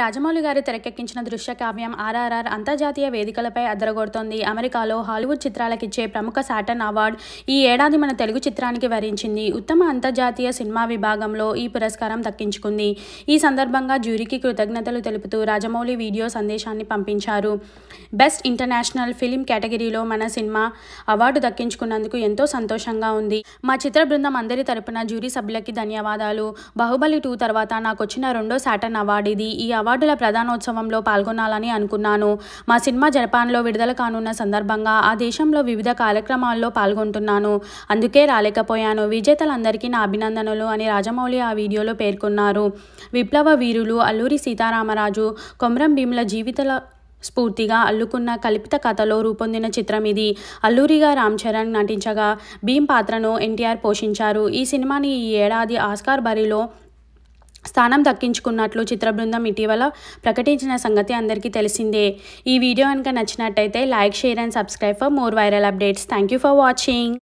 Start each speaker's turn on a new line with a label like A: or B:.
A: రాజమౌళి గారు తెరకెక్కించిన దృశ్య కావ్యం ఆర్ఆర్ఆర్ అంతర్జాతీయ వేదికలపై అదరగొడుతోంది అమెరికాలో హాలీవుడ్ చిత్రాలకిచ్చే ప్రముఖ శాటన్ అవార్డు ఈ ఏడాది మన తెలుగు చిత్రానికి వరించింది ఉత్తమ అంతర్జాతీయ సినిమా విభాగంలో ఈ పురస్కారం దక్కించుకుంది ఈ సందర్భంగా జ్యూరీకి కృతజ్ఞతలు తెలుపుతూ రాజమౌళి వీడియో సందేశాన్ని పంపించారు బెస్ట్ ఇంటర్నేషనల్ ఫిలిం కేటగిరీలో మన సినిమా అవార్డు దక్కించుకున్నందుకు ఎంతో సంతోషంగా ఉంది మా చిత్ర బృందం అందరి తరపున జ్యూరీ సభ్యులకి ధన్యవాదాలు బాహుబలి టూ తర్వాత నాకు వచ్చిన రెండో శాటన్ అవార్డు ఇది ఈ అవార్డుల ప్రధానోత్సవంలో పాల్గొనాలని అనుకున్నాను మా సినిమా జపాన్లో విడుదల కానున్న సందర్భంగా ఆ దేశంలో వివిధ కార్యక్రమాల్లో పాల్గొంటున్నాను అందుకే రాలేకపోయాను విజేతలందరికీ నా అభినందనలు అని రాజమౌళి ఆ వీడియోలో పేర్కొన్నారు విప్లవ వీరులు అల్లూరి సీతారామరాజు కొమరం భీముల జీవితాల స్ఫూర్తిగా అల్లుకున్న కల్పిత కథలో రూపొందిన చిత్రం ఇది అల్లూరిగా రామ్ చరణ్ నటించగా భీమ్ పాత్రను ఎన్టీఆర్ పోషించారు ఈ సినిమాని ఈ ఏడాది ఆస్కార్ బరిలో స్థానం దక్కించుకున్నట్లు చిత్ర బృందం ఇటీవల ప్రకటించిన సంగతి అందరికీ తెలిసిందే ఈ వీడియో కనుక నచ్చినట్టయితే like share and subscribe for more viral updates thank you for watching